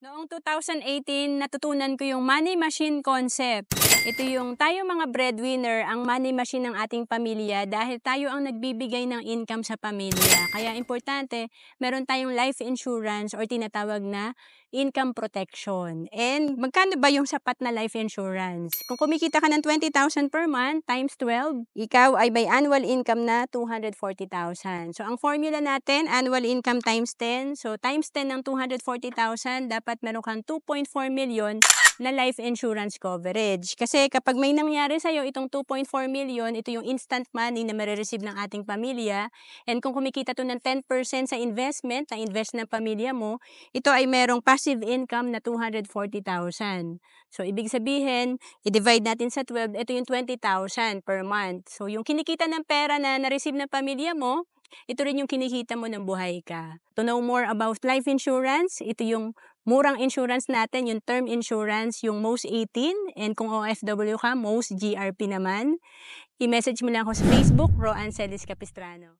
Noong 2018, natutunan ko yung money machine concept. Ito yung tayo mga breadwinner, ang money machine ng ating pamilya dahil tayo ang nagbibigay ng income sa pamilya. Kaya importante, meron tayong life insurance or tinatawag na income protection. And magkano ba yung sapat na life insurance? Kung kumikita ka ng 20,000 per month times 12, ikaw ay may annual income na 240,000. So ang formula natin, annual income times 10. So times 10 ng 240,000, dapat meron kang 2.4 million na life insurance coverage. Kasi kapag may nangyari sa'yo itong 2.4 million, ito yung instant money na marireceive ng ating pamilya. And kung kumikita to ng 10% sa investment, na invest ng pamilya mo, ito ay merong passive income na 240,000. So, ibig sabihin, i-divide natin sa 12, ito yung 20,000 per month. So, yung kinikita ng pera na na-receive ng pamilya mo, ito rin yung kinikita mo ng buhay ka. To know more about life insurance, ito yung Murang insurance natin, yung term insurance, yung most 18, and kung OFW ka, most GRP naman. I-message mo lang ako sa Facebook, Roan Celis Capistrano.